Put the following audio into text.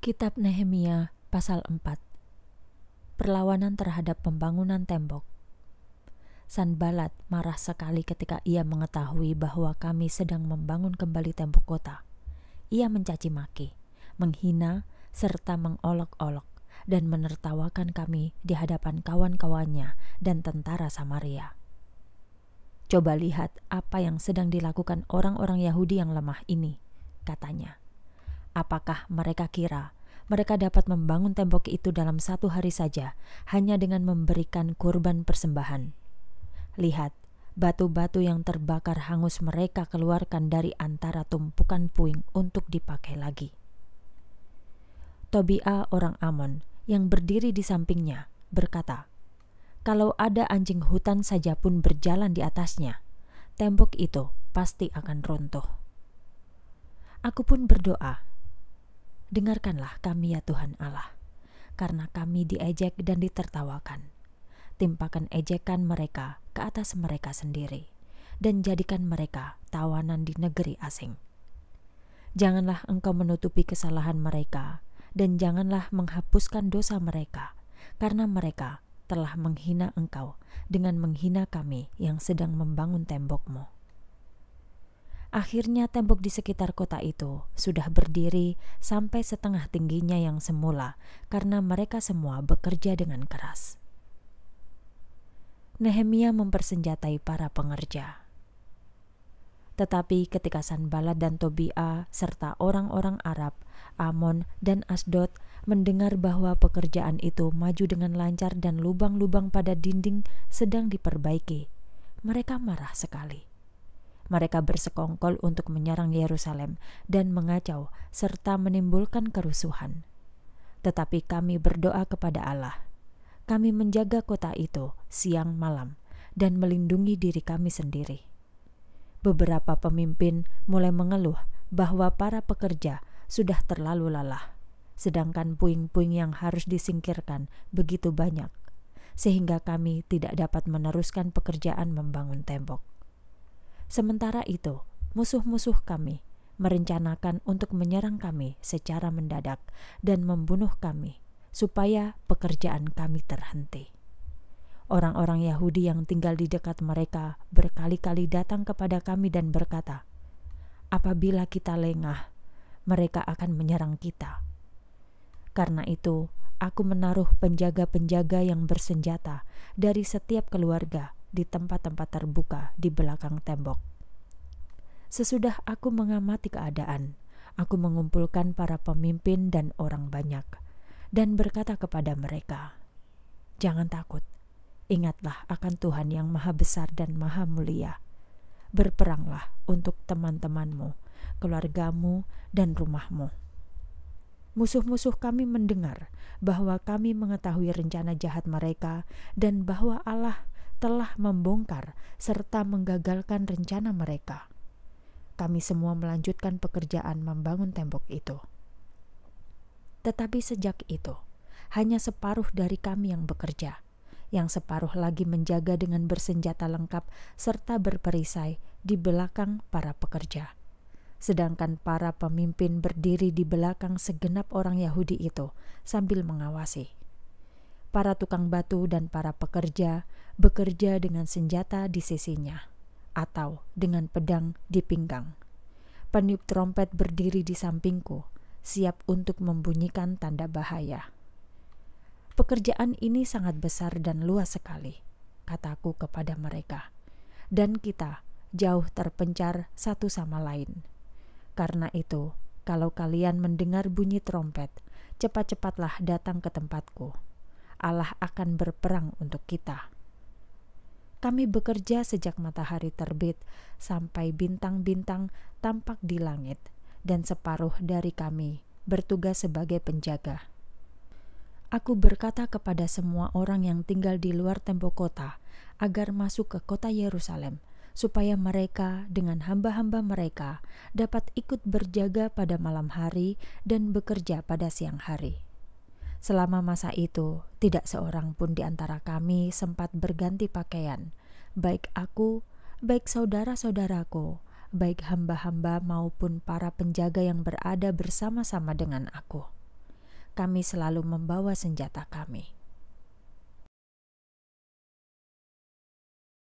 Kitab Nehemia pasal 4 Perlawanan terhadap pembangunan tembok Sanbalat marah sekali ketika ia mengetahui bahwa kami sedang membangun kembali tembok kota. Ia mencaci maki, menghina, serta mengolok-olok dan menertawakan kami di hadapan kawan-kawannya dan tentara Samaria. Coba lihat apa yang sedang dilakukan orang-orang Yahudi yang lemah ini, katanya. Apakah mereka kira mereka dapat membangun tembok itu dalam satu hari saja hanya dengan memberikan kurban persembahan? Lihat, batu-batu yang terbakar hangus mereka keluarkan dari antara tumpukan puing untuk dipakai lagi. Tobia orang Amon yang berdiri di sampingnya berkata, "Kalau ada anjing hutan saja pun berjalan di atasnya, tembok itu pasti akan runtuh." Aku pun berdoa Dengarkanlah kami ya Tuhan Allah, karena kami diejek dan ditertawakan. Timpakan ejekan mereka ke atas mereka sendiri, dan jadikan mereka tawanan di negeri asing. Janganlah engkau menutupi kesalahan mereka, dan janganlah menghapuskan dosa mereka, karena mereka telah menghina engkau dengan menghina kami yang sedang membangun tembokmu. Akhirnya tembok di sekitar kota itu sudah berdiri sampai setengah tingginya yang semula karena mereka semua bekerja dengan keras. Nehemia mempersenjatai para pengerja. Tetapi ketika Sanbalat dan Tobia serta orang-orang Arab, Amon dan Asdot mendengar bahwa pekerjaan itu maju dengan lancar dan lubang-lubang pada dinding sedang diperbaiki, mereka marah sekali. Mereka bersekongkol untuk menyerang Yerusalem dan mengacau serta menimbulkan kerusuhan. Tetapi kami berdoa kepada Allah. Kami menjaga kota itu siang malam dan melindungi diri kami sendiri. Beberapa pemimpin mulai mengeluh bahwa para pekerja sudah terlalu lelah, sedangkan puing-puing yang harus disingkirkan begitu banyak, sehingga kami tidak dapat meneruskan pekerjaan membangun tembok. Sementara itu, musuh-musuh kami merencanakan untuk menyerang kami secara mendadak dan membunuh kami, supaya pekerjaan kami terhenti. Orang-orang Yahudi yang tinggal di dekat mereka berkali-kali datang kepada kami dan berkata, "Apabila kita lengah, mereka akan menyerang kita." Karena itu, aku menaruh penjaga-penjaga yang bersenjata dari setiap keluarga di tempat-tempat terbuka di belakang tembok. Sesudah aku mengamati keadaan, aku mengumpulkan para pemimpin dan orang banyak, dan berkata kepada mereka, "Jangan takut, ingatlah akan Tuhan yang Maha Besar dan Maha Mulia. Berperanglah untuk teman-temanmu, keluargamu, dan rumahmu." Musuh-musuh kami mendengar bahwa kami mengetahui rencana jahat mereka dan bahwa Allah telah membongkar serta menggagalkan rencana mereka. Kami semua melanjutkan pekerjaan membangun tembok itu. Tetapi sejak itu, hanya separuh dari kami yang bekerja, yang separuh lagi menjaga dengan bersenjata lengkap serta berperisai di belakang para pekerja. Sedangkan para pemimpin berdiri di belakang segenap orang Yahudi itu sambil mengawasi para tukang batu dan para pekerja bekerja dengan senjata di sisinya atau dengan pedang di pinggang. Peniup trompet berdiri di sampingku, siap untuk membunyikan tanda bahaya. Pekerjaan ini sangat besar dan luas sekali, kataku kepada mereka. Dan kita jauh terpencar satu sama lain. Karena itu, kalau kalian mendengar bunyi trompet, cepat-cepatlah datang ke tempatku. Allah akan berperang untuk kita. Kami bekerja sejak matahari terbit sampai bintang-bintang tampak di langit, dan separuh dari kami bertugas sebagai penjaga. Aku berkata kepada semua orang yang tinggal di luar tembok kota agar masuk ke kota Yerusalem, supaya mereka dengan hamba-hamba mereka dapat ikut berjaga pada malam hari dan bekerja pada siang hari. Selama masa itu, tidak seorang pun di antara kami sempat berganti pakaian, baik aku, baik saudara-saudaraku, baik hamba-hamba maupun para penjaga yang berada bersama-sama dengan aku. Kami selalu membawa senjata kami.